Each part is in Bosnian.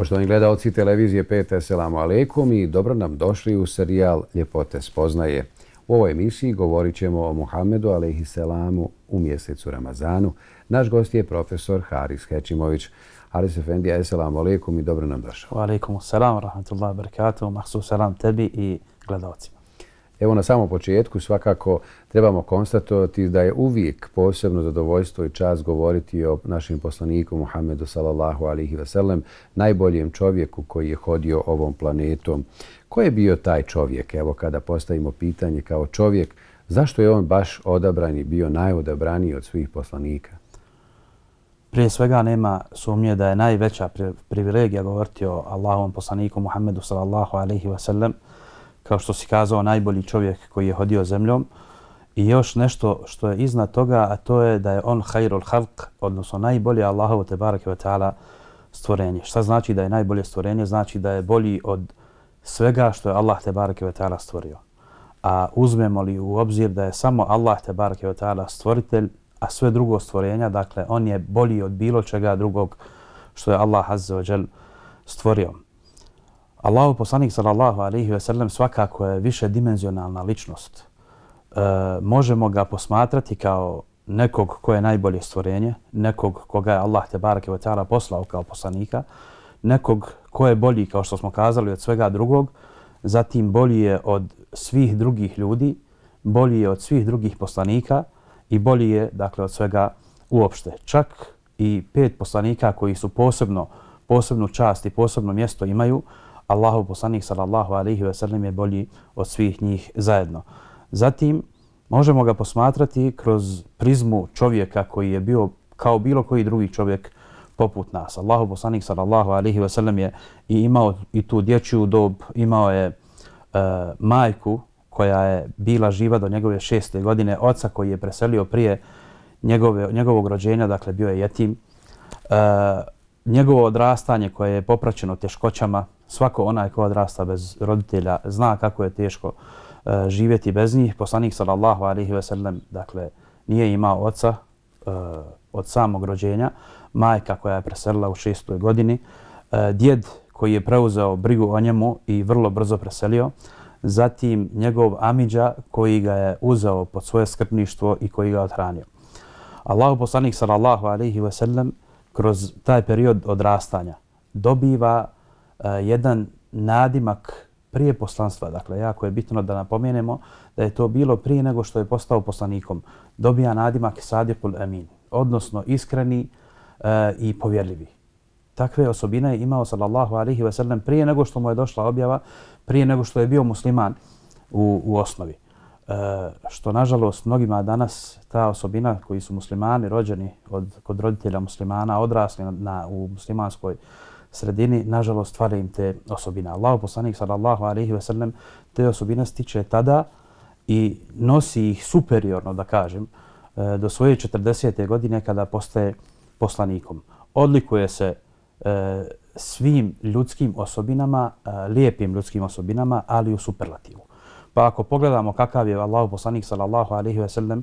Poštovani gledalci televizije 5. Selamu Alekom i dobro nam došli u serijal Ljepote spoznaje. U ovoj emisiji govorit ćemo o Muhammedu Alehi Selamu u mjesecu Ramazanu. Naš gost je profesor Haris Hečimović. Haris Efendi, assalamu alaikum i dobro nam došao. Wa alaikum, assalamu alaikum, rahmatullahi wabarakatuh, mahsus salam tebi i gledalcima. Evo na samom početku svakako trebamo konstatovati da je uvijek posebno zadovoljstvo i čast govoriti o našim poslaniku Muhammedu sallallahu alihi vselem, najboljem čovjeku koji je hodio ovom planetom. Ko je bio taj čovjek? Evo kada postavimo pitanje kao čovjek, zašto je on baš odabran i bio najodabraniji od svih poslanika? Prije svega nema sumnje da je najveća privilegija govoriti o Allahovom poslaniku Muhammedu sallallahu alihi vselem, kao što si kazao, najbolji čovjek koji je hodio zemljom. I još nešto što je iznad toga, a to je da je on hajrul halk, odnosno najbolje Allahovo te barake wa ta'ala stvorenje. Šta znači da je najbolje stvorenje? Znači da je bolji od svega što je Allah te barake wa ta'ala stvorio. A uzmemo li u obzir da je samo Allah te barake wa ta'ala stvoritelj, a sve drugo stvorenja, dakle on je bolji od bilo čega drugog što je Allah azze wa stvorio. Allahu poslanik sallallahu alejhi ve sellem svakako je više dimenzionalna ličnost. E, možemo ga posmatrati kao nekog ko je najbolje stvorenje, nekog koga je Allah te bareke ve taala poslao kao poslanika, nekog ko je bolji kao što smo kazali od svega drugog, zatim bolji je od svih drugih ljudi, bolji je od svih drugih poslanika i bolji je dakle od svega uopšte. Čak i pet poslanika koji su posebno posebnu čast i posebno mjesto imaju, Allahov poslanik sallallahu alaihi ve sellem je bolji od svih njih zajedno. Zatim, možemo ga posmatrati kroz prizmu čovjeka koji je bio kao bilo koji drugi čovjek poput nas. Allahov poslanik sallallahu alaihi ve sellem je i imao i tu dječju dob, imao je e, majku koja je bila živa do njegove šeste godine, oca koji je preselio prije njegove, njegovog rođenja, dakle bio je jetim, e, njegovo odrastanje koje je popraćeno teškoćama, svako onaj ko odrasta bez roditelja zna kako je teško e, živjeti bez njih. Poslanik sallallahu alejhi ve sellem dakle, nije imao oca e, od samog rođenja, majka koja je preselila u šestoj godini, e, djed koji je preuzeo brigu o njemu i vrlo brzo preselio, zatim njegov amidža koji ga je uzao pod svoje skrpništvo i koji ga je odhranio. Allahu poslanik sallallahu alaihi ve sellem kroz taj period odrastanja dobiva Eh, jedan nadimak prije poslanstva. Dakle, jako je bitno da napomenemo da je to bilo prije nego što je postao poslanikom. Dobija nadimak Sadiqul Amin, odnosno iskreni e, i povjerljivi. Takve osobine je imao sallallahu alihi wasallam prije nego što mu je došla objava, prije nego što je bio musliman u, u osnovi. E, što nažalost mnogima danas ta osobina koji su muslimani rođeni od, kod roditelja muslimana, odrasli na, na, u muslimanskoj sredini, nažalost, stvari im te osobine. Allah, poslanik sallallahu alaihi ve sellem, te osobine stiče tada i nosi ih superiorno, da kažem, e, do svoje 40. godine kada postaje poslanikom. Odlikuje se e, svim ljudskim osobinama, e, lijepim ljudskim osobinama, ali u superlativu. Pa ako pogledamo kakav je Allah, poslanik sallallahu alaihi ve sellem,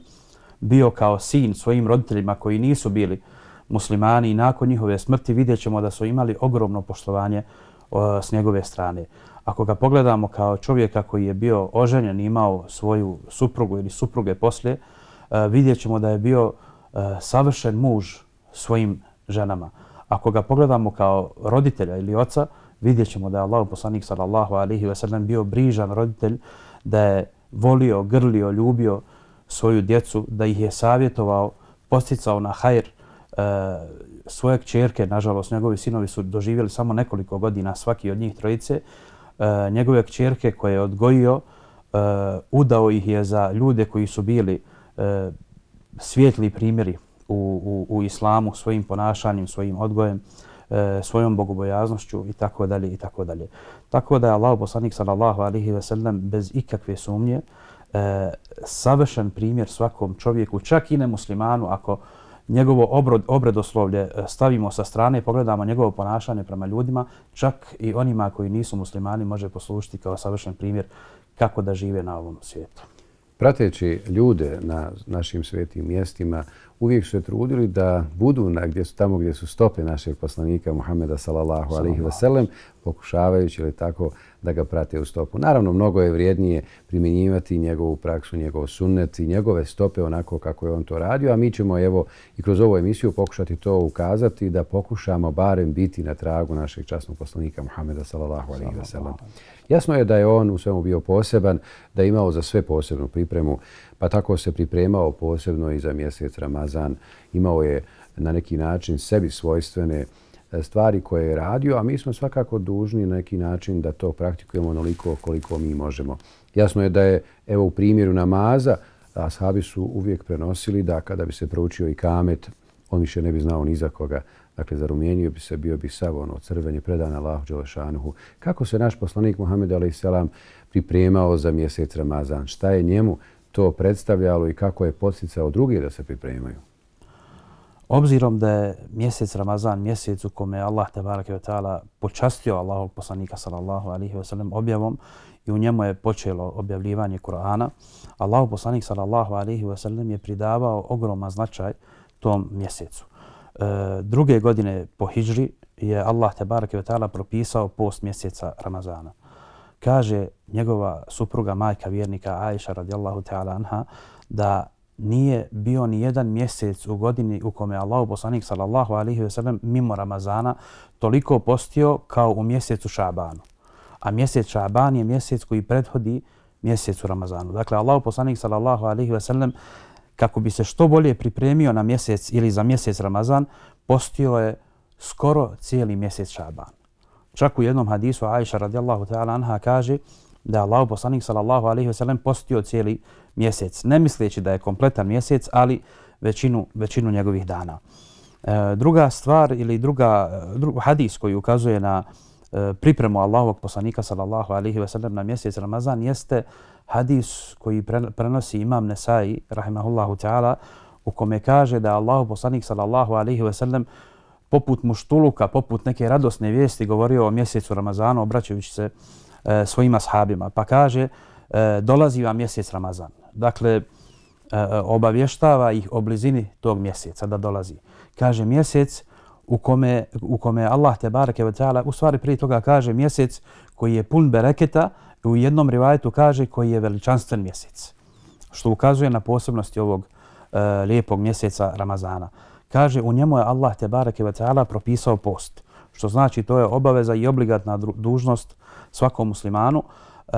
bio kao sin svojim roditeljima koji nisu bili uh, muslimani i nakon njihove smrti vidjet ćemo da su imali ogromno poštovanje s njegove strane. Ako ga pogledamo kao čovjeka koji je bio oženjen i imao svoju suprugu ili supruge poslije, e, vidjet ćemo da je bio e, savršen muž svojim ženama. Ako ga pogledamo kao roditelja ili oca, vidjet ćemo da je Allah poslanik sallallahu alihi wasallam bio brižan roditelj, da je volio, grlio, ljubio svoju djecu, da ih je savjetovao, posticao na hajr, E, svoje kćerke, nažalost, njegovi sinovi su doživjeli samo nekoliko godina, svaki od njih trojice, e, njegove kćerke koje je odgojio, e, udao ih je za ljude koji su bili e, svijetli primjeri u, u, u islamu, svojim ponašanjem, svojim odgojem, e, svojom bogobojaznošću i tako dalje i tako dalje. Tako da je Allah poslanik sallallahu alihi wasallam bez ikakve sumnje e, savršen primjer svakom čovjeku, čak i ne muslimanu, ako njegovo obrod, obredoslovlje e, stavimo sa strane, pogledamo njegovo ponašanje prema ljudima, čak i onima koji nisu muslimani može poslušiti kao savršen primjer kako da žive na ovom svijetu. Prateći ljude na našim svetim mjestima, uvijek su se trudili da budu na gdje su tamo gdje su stope našeg poslanika Muhameda sallallahu alejhi ve sellem, pokušavajući ili tako da ga prate u stopu. Naravno, mnogo je vrijednije primjenjivati njegovu praksu, njegov sunnet i njegove stope onako kako je on to radio, a mi ćemo evo i kroz ovu emisiju pokušati to ukazati da pokušamo barem biti na tragu našeg časnog poslanika Muhameda sallallahu alejhi ve sellem. Jasno je da je on u svemu bio poseban, da je imao za sve posebnu pripremu, pa tako se pripremao posebno i za mjesec Ramazan. Imao je na neki način sebi svojstvene pripremu E, stvari koje je radio, a mi smo svakako dužni na neki način da to praktikujemo onoliko koliko mi možemo. Jasno je da je, evo u primjeru namaza, ashabi su uvijek prenosili da kada bi se proučio i kamet, on više ne bi znao ni za koga. Dakle, za zarumijenio bi se, bio bi sav ono crven i predan Allahu Đelešanuhu. Kako se naš poslanik Muhammed Ali pripremao za mjesec Ramazan? Šta je njemu to predstavljalo i kako je posticao druge da se pripremaju? Obzirom da je mjesec Ramazan mjesec u kome Allah te barake ve taala počastio Allahov poslanika sallallahu alejhi ve sellem objavom i u njemu je počelo objavljivanje Kur'ana, Allah poslanik sallallahu alejhi ve sellem je pridavao ogroman značaj tom mjesecu. E, druge godine po hidžri je Allah te barake ve taala propisao post mjeseca Ramazana. Kaže njegova supruga majka vjernika Aisha radijallahu taala anha da nije bio ni jedan mjesec u godini u kome je Allahu poslanik sallallahu alaihi ve sellem mimo Ramazana toliko postio kao u mjesecu Šabanu. A mjesec Šaban je mjesec koji prethodi mjesecu Ramazanu. Dakle, Allahu poslanik sallallahu alaihi ve sellem kako bi se što bolje pripremio na mjesec ili za mjesec Ramazan, postio je skoro cijeli mjesec Šaban. Čak u jednom hadisu Aisha radijallahu ta'ala anha kaže da Allah poslanik sallallahu alaihi sellem postio cijeli mjesec, ne misleći da je kompletan mjesec, ali većinu, većinu njegovih dana. E, druga stvar ili druga dru, hadis koji ukazuje na e, pripremu Allahovog poslanika sallallahu alaihi sellem na mjesec Ramazan jeste hadis koji pre, prenosi imam Nesai rahimahullahu ta'ala u kome kaže da Allahu poslanik sallallahu alaihi sellem poput muštuluka, poput neke radosne vijesti govorio o mjesecu Ramazanu obraćajući se E, svojim ashabima. Pa kaže, e, dolazi vam mjesec Ramazan. Dakle, e, obavještava ih o blizini tog mjeseca da dolazi. Kaže, mjesec u kome, u kome Allah te barake wa ta'ala, u stvari prije toga kaže mjesec koji je pun bereketa, u jednom rivajetu kaže koji je veličanstven mjesec. Što ukazuje na posebnosti ovog e, lijepog mjeseca Ramazana. Kaže, u njemu je Allah te barake wa ta'ala propisao post. Što znači, to je obaveza i obligatna dužnost uh, svakom muslimanu. E,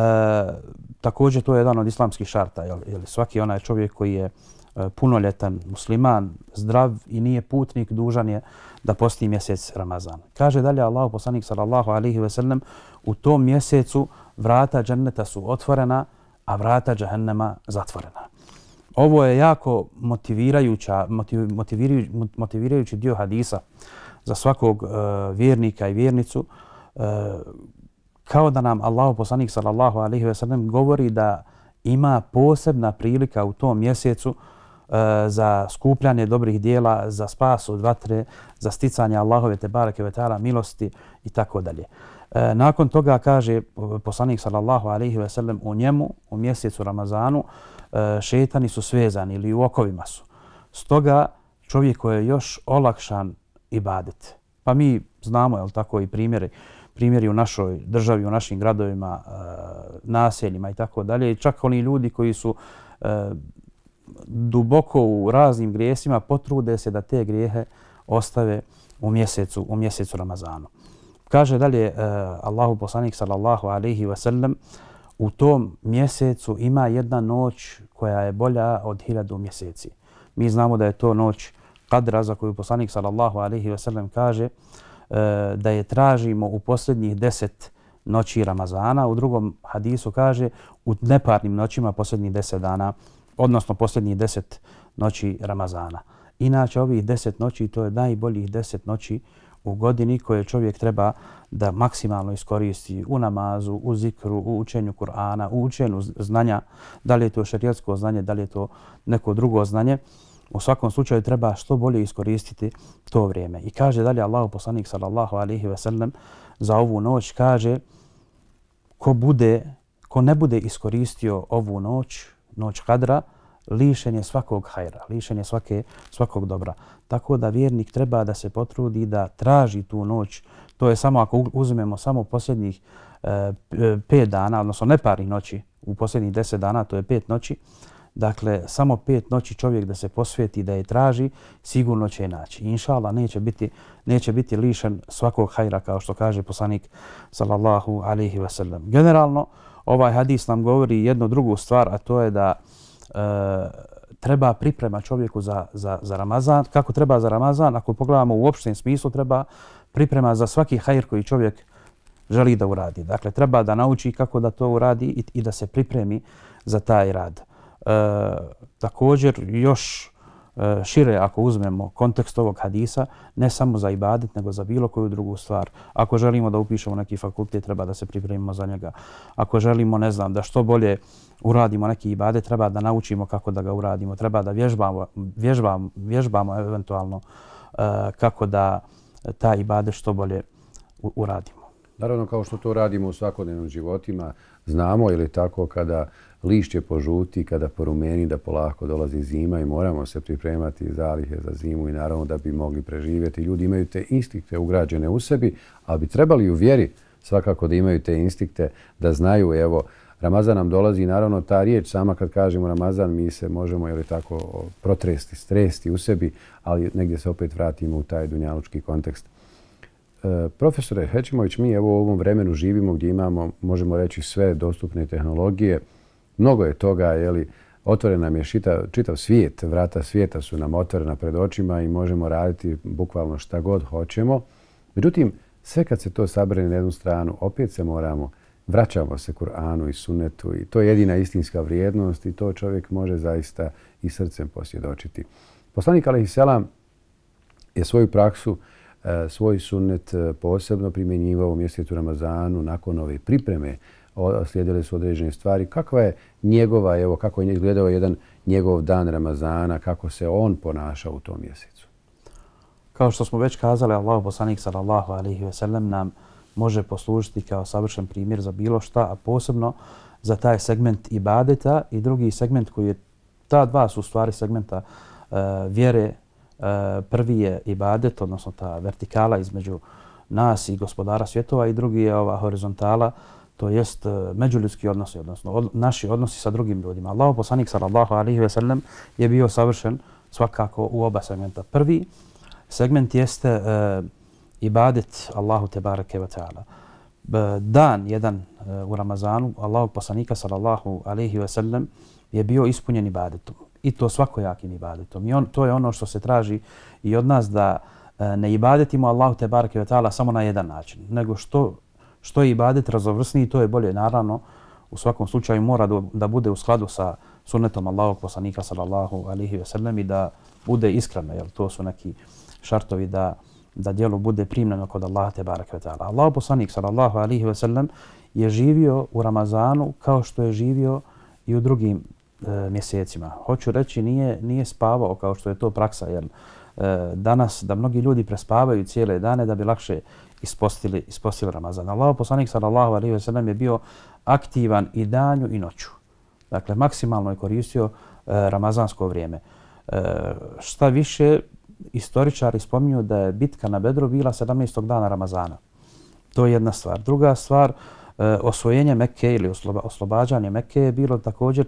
također to je jedan od islamskih šarta. Jel, jel, svaki onaj čovjek koji je e, punoljetan musliman, zdrav i nije putnik, dužan je da posti mjesec Ramazan. Kaže dalje Allah, poslanik sallallahu alihi wasallam, u tom mjesecu vrata dženneta su otvorena, a vrata džahennema zatvorena. Ovo je jako motivirajuća, motiv, motivirajući dio hadisa za svakog e, vjernika i vjernicu. E, kao da nam Allahu poslanik sallallahu alejhi ve sellem govori da ima posebna prilika u tom mjesecu e, za skupljanje dobrih dijela, za spas od vatre, za sticanje Allahove te bareke ve taala milosti i tako dalje. Eh, nakon toga kaže poslanik sallallahu alejhi ve sellem u njemu u mjesecu Ramazanu e, šetani su svezani ili u okovima su. Stoga čovjek koji je još olakšan ibadet. Pa mi znamo, je tako, i primjeri primjeri u našoj državi, u našim gradovima, e, naseljima i tako dalje. Čak oni ljudi koji su e, duboko u raznim grijesima potrude se da te grijehe ostave u mjesecu, u mjesecu Ramazanu. Kaže dalje e, Allahu poslanik sallallahu alaihi wa sallam u tom mjesecu ima jedna noć koja je bolja od hiljadu mjeseci. Mi znamo da je to noć kadra za koju poslanik sallallahu alaihi wa sallam kaže uh, E, da je tražimo u posljednjih deset noći Ramazana. U drugom hadisu kaže u neparnim noćima posljednjih deset dana, odnosno posljednjih deset noći Ramazana. Inače, ovih deset noći, to je najboljih deset noći u godini koje čovjek treba da maksimalno iskoristi u namazu, u zikru, u učenju Kur'ana, u učenju znanja, da li je to šarijatsko znanje, da li je to neko drugo znanje. Uh, u svakom slučaju treba što bolje iskoristiti to vrijeme. I kaže dalje Allahu poslanik sallallahu alejhi ve sellem za ovu noć kaže ko bude ko ne bude iskoristio ovu noć, noć kadra, lišen je svakog hajra, lišen je svake, svakog dobra. Tako da vjernik treba da se potrudi da traži tu noć. To je samo ako uzmemo samo posljednjih e, dana, odnosno ne noći, u posljednjih 10 dana, to je pet noći, Dakle, samo pet noći čovjek da se posvijeti, da je traži, sigurno će je naći. Inšala, neće biti, neće biti lišen svakog hajra, kao što kaže poslanik sallallahu alaihi wa sallam. Generalno, ovaj hadis nam govori jednu drugu stvar, a to je da e, treba priprema čovjeku za, za, za Ramazan. Kako treba za Ramazan? Ako pogledamo u opštem smislu, treba priprema za svaki hajr koji čovjek želi da uradi. Dakle, treba da nauči kako da to uradi i, i da se pripremi za taj rad. E, također još e, šire ako uzmemo kontekst ovog hadisa, ne samo za ibadet, nego za bilo koju drugu stvar. Ako želimo da upišemo neki fakultet, treba da se pripremimo za njega. Ako želimo, ne znam, da što bolje uradimo neki ibadet, treba da naučimo kako da ga uradimo. Treba da vježbamo, vježbamo, vježbamo eventualno e, kako da taj ibadet što bolje uradimo. Naravno, kao što to radimo u svakodnevnom životima, znamo ili tako kada lišće požuti kada porumeni da polako dolazi zima i moramo se pripremati zalihe za zimu i naravno da bi mogli preživjeti. Ljudi imaju te instikte ugrađene u sebi, a bi trebali u vjeri svakako da imaju te instikte, da znaju evo Ramazan nam dolazi i naravno ta riječ sama kad kažemo Ramazan mi se možemo jeli, tako protresti, stresti u sebi, ali negdje se opet vratimo u taj dunjalučki kontekst. E, profesore Hećimović, mi evo u ovom vremenu živimo gdje imamo, možemo reći, sve dostupne tehnologije, mnogo je toga, jeli, otvoren nam je šitav, čitav svijet, vrata svijeta su nam otvorena pred očima i možemo raditi bukvalno šta god hoćemo. Međutim, sve kad se to sabere na jednu stranu, opet se moramo, vraćamo se Kur'anu i Sunnetu i to je jedina istinska vrijednost i to čovjek može zaista i srcem posvjedočiti. Poslanik Alehi Selam je svoju praksu, e, svoj sunnet e, posebno primjenjivao u mjesecu Ramazanu nakon ove pripreme slijedile su određene stvari. Kakva je njegova, evo kako je izgledao jedan njegov dan Ramazana, kako se on ponašao u tom mjesecu? Kao što smo već kazali, Allah poslanik sallallahu alaihi ve sellem nam može poslužiti kao savršen primjer za bilo šta, a posebno za taj segment ibadeta i drugi segment koji je, ta dva su stvari segmenta uh, vjere. Uh, prvi je ibadet, odnosno ta vertikala između nas i gospodara svjetova i drugi je ova horizontala to jest e, međuljudski odnosi, odnosno od, naši odnosi sa drugim ljudima. Allah poslanik sallallahu alaihi ve sellem je bio savršen svakako u oba segmenta. Prvi segment jeste e, ibadet Allahu te bareke ve taala. E, dan jedan e, u Ramazanu Allah poslanika sallallahu alaihi ve sellem je bio ispunjen ibadetom i to svakojakim ibadetom. I on, to je ono što se traži i od nas da e, ne ibadetimo Allahu te bareke ve taala samo na jedan način, nego što što je ibadet razovrsniji, to je bolje. Naravno, u svakom slučaju mora da, da bude u skladu sa sunnetom Allahog poslanika sallallahu alihi wasallam i da bude iskreno, jer to su neki šartovi da da djelo bude primljeno kod Allaha te barek ve ta'ala. Allah poslanik sallallahu alihi ve sellem je živio u Ramazanu kao što je živio i u drugim e, mjesecima. Hoću reći, nije, nije spavao kao što je to praksa, jer e, danas da mnogi ljudi prespavaju cijele dane da bi lakše ispostili, ispostili Ramazan. Allah poslanik sallallahu alaihi wa sallam je bio aktivan i danju i noću. Dakle, maksimalno je koristio e, ramazansko vrijeme. E, šta više, istoričari spominju da je bitka na Bedru bila 17. dana Ramazana. To je jedna stvar. Druga stvar, e, osvojenje Mekke ili osloba, oslobađanje Mekke je bilo također,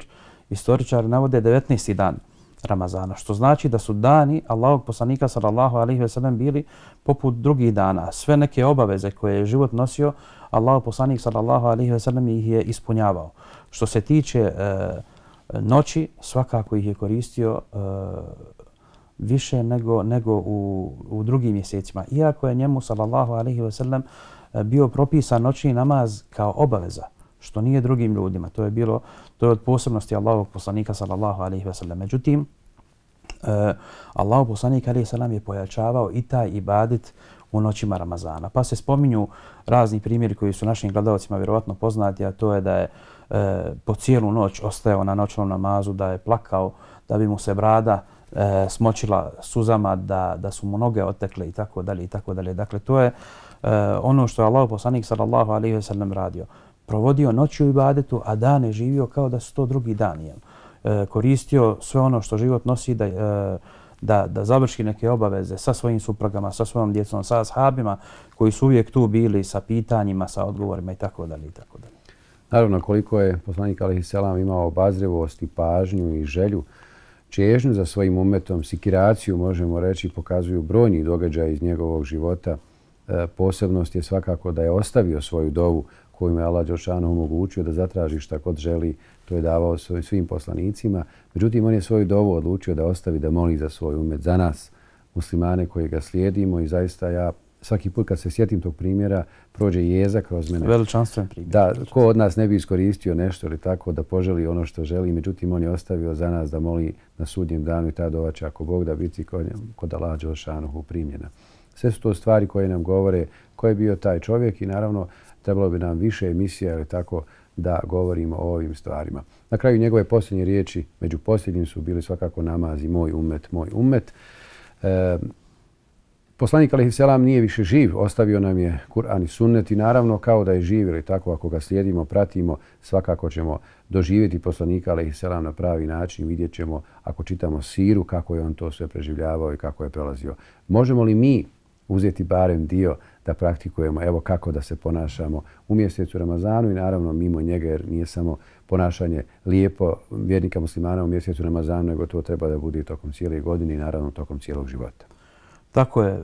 istoričari navode, 19. dan Ramazana. Što znači da su dani Allahog poslanika sallallahu alaihi ve sellem bili poput drugih dana. Sve neke obaveze koje je život nosio, Allahog poslanik sallallahu alaihi ve sellem ih je ispunjavao. Što se tiče e, noći, svakako ih je koristio e, više nego, nego u, u drugim mjesecima. Iako je njemu sallallahu alaihi ve sellem e, bio propisan noćni namaz kao obaveza što nije drugim ljudima. To je bilo, to je od posebnosti Allahovog poslanika sallallahu alejhi ve sellem. Međutim, uh, Allahov poslanik alejhi selam je pojačavao i taj ibadet u noćima Ramazana. Pa se spominju razni primjeri koji su našim gledaocima vjerovatno poznati, a to je da je e, po cijelu noć ostajao na noćnom namazu, da je plakao, da bi mu se brada e, smočila suzama, da, da su mu noge otekle i tako dalje i tako dalje. Dakle, to je e, ono što je Allah poslanik sallallahu alaihi ve sellem radio provodio noć u ibadetu, a dane živio kao da su to drugi dan. E, koristio sve ono što život nosi da, e, da, da završi neke obaveze sa svojim suprgama, sa svojom djecom, sa ashabima koji su uvijek tu bili sa pitanjima, sa odgovorima i tako dalje i tako dalje. Naravno, koliko je poslanik Alihi Selam imao obazrevost i pažnju i želju, čežnju za svojim umetom, sikiraciju, možemo reći, pokazuju brojni događaj iz njegovog života. E, posebnost je svakako da je ostavio svoju dovu kojima je Allah Đošano omogućio da zatraži šta god želi, to je davao svojim svim poslanicima. Međutim, on je svoju dovu odlučio da ostavi da moli za svoj umet, za nas, muslimane koje ga slijedimo i zaista ja svaki put kad se sjetim tog primjera, prođe jeza kroz mene. Veličanstven primjer. Da, ko od nas ne bi iskoristio nešto ili tako da poželi ono što želi. Međutim, on je ostavio za nas da moli na sudnjem danu i tada ovaće ako Bog da biti kod, kod Allah Đošanohu primjena. Sve su to stvari koje nam govore ko je bio taj čovjek i naravno trebalo bi nam više emisija ili tako da govorimo o ovim stvarima. Na kraju njegove posljednje riječi, među posljednjim su bili svakako namazi moj umet, moj umet. E, poslanik Alehi Selam nije više živ, ostavio nam je Kur'an i Sunnet i naravno kao da je živ ili tako ako ga slijedimo, pratimo, svakako ćemo doživjeti poslanika Alehi Selam na pravi način, vidjet ćemo ako čitamo siru kako je on to sve preživljavao i kako je prelazio. Možemo li mi uzeti barem dio uh, da praktikujemo evo kako da se ponašamo u mjesecu Ramazanu i naravno mimo njega jer nije samo ponašanje lijepo vjernika muslimana u mjesecu Ramazanu nego to treba da bude tokom cijele godine i naravno tokom cijelog života. Tako je, e,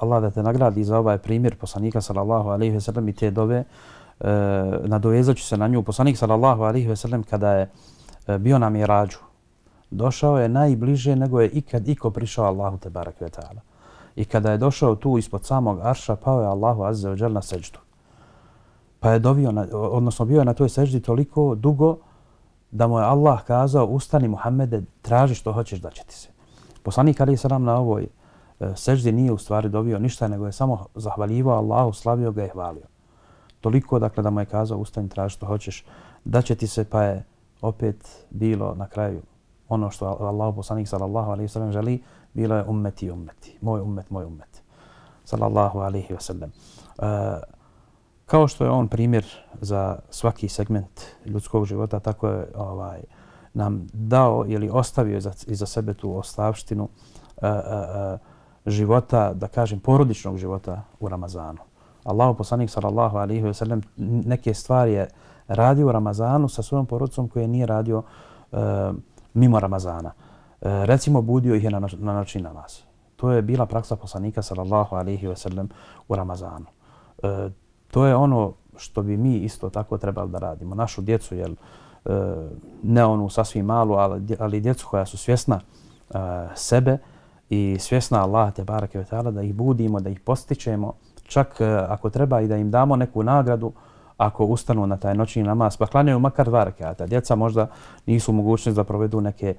Allah da te nagradi za ovaj primjer poslanika sallallahu alaihi ve sellem i te dove. E, nadovezat ću se na nju. Poslanik sallallahu alaihi ve sellem kada je e, bio na mirađu, došao je najbliže nego je ikad iko prišao Allahu te barak ve ta'ala. Ta I kada je došao tu ispod samog arša, pao je Allahu Azza ođel na seđdu. Pa je dovio, na, odnosno bio je na toj seđdi toliko dugo da mu je Allah kazao, ustani Muhammede, traži što hoćeš da će ti se. Poslanik Ali Salam na ovoj e, seždi nije u stvari dobio ništa, nego je samo zahvaljivao Allahu, slavio ga i hvalio. Toliko dakle da mu je kazao, ustani, traži što hoćeš, da će ti se, pa je opet bilo na kraju ono što Allah, poslanik sallallahu alaihi sallam želi, bila je ummeti i ummeti. Moj ummet, moj ummet. Sallallahu alaihi wa sallam. E, kao što je on primjer za svaki segment ljudskog života, tako je ovaj, nam dao ili ostavio za, iza sebe tu ostavštinu e, e, e života, da kažem, porodičnog života u Ramazanu. Allahu poslanik sallallahu alaihi wa sallam neke stvari je radio u Ramazanu sa svojom porodicom koje nije radio e, mimo Ramazana. E, recimo budio ih je na, na način na nas. To je bila praksa poslanika sallallahu alaihi wasallam u Ramazanu. E, to je ono što bi mi isto tako trebali da radimo. Našu djecu, jel, e, ne onu sasvim malu, ali, ali djecu koja su svjesna e, sebe i svjesna Allah te barake da ih budimo, da ih postičemo, čak e, ako treba i da im damo neku nagradu, ako ustanu na taj noćni namaz, pa klanjaju makar dva rekata. Djeca možda nisu mogućni da provedu neke e,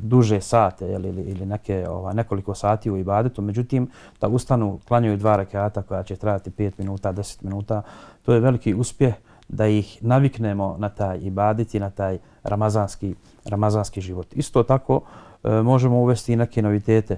duže sate ili, ili, ili neke, ova, nekoliko sati u ibadetu. Međutim, da ustanu, klanjaju dva rekata koja će trajati 5 minuta, 10 minuta, to je veliki uspjeh da ih naviknemo na taj ibadet i na taj ramazanski, ramazanski život. Isto tako e, možemo uvesti i neke novitete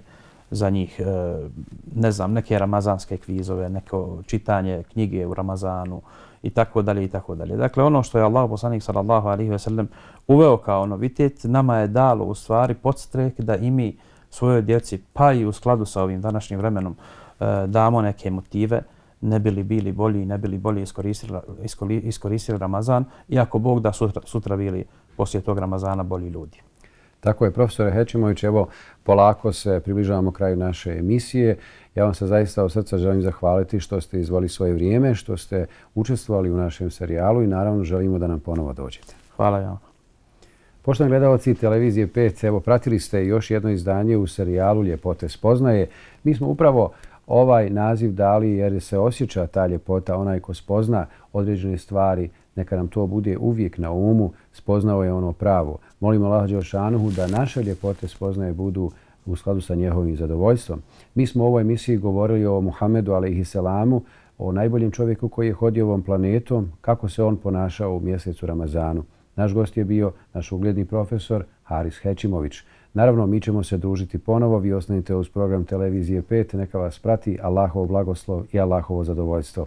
za njih, e, ne znam, neke ramazanske kvizove, neko čitanje knjige u Ramazanu, i tako dalje i tako dalje. Dakle, ono što je Allah poslanik sallallahu alaihi ve sellem uveo kao novitet, nama je dalo u stvari podstrek da i mi svoje djeci, pa i u skladu sa ovim današnjim vremenom, e, damo neke motive, ne bili bili bolji ne bili bolji iskoristili, iskoristili Ramazan, iako Bog da sutra, sutra bili poslije tog Ramazana bolji ljudi. Tako je, profesore Hečimović, evo polako se približavamo kraju naše emisije. Ja vam se zaista od srca želim zahvaliti što ste izvali svoje vrijeme, što ste učestvovali u našem serijalu i naravno želimo da nam ponovo dođete. Hvala vam. Poštovani gledalci televizije 5, evo pratili ste još jedno izdanje u serijalu Ljepote spoznaje. Mi smo upravo ovaj naziv dali jer se osjeća ta ljepota, onaj ko spozna određene stvari, neka nam to bude uvijek na umu, spoznao je ono pravo. Molimo Allah Đeošanuhu da naše ljepote spoznaje budu u skladu sa njehovim zadovoljstvom. Mi smo u ovoj emisiji govorili o Muhammedu a.s., o najboljem čovjeku koji je hodio ovom planetom, kako se on ponašao u mjesecu Ramazanu. Naš gost je bio naš ugledni profesor Haris Hećimović. Naravno, mi ćemo se družiti ponovo. Vi ostanite uz program Televizije 5. Neka vas prati Allahov blagoslov i Allahovo zadovoljstvo.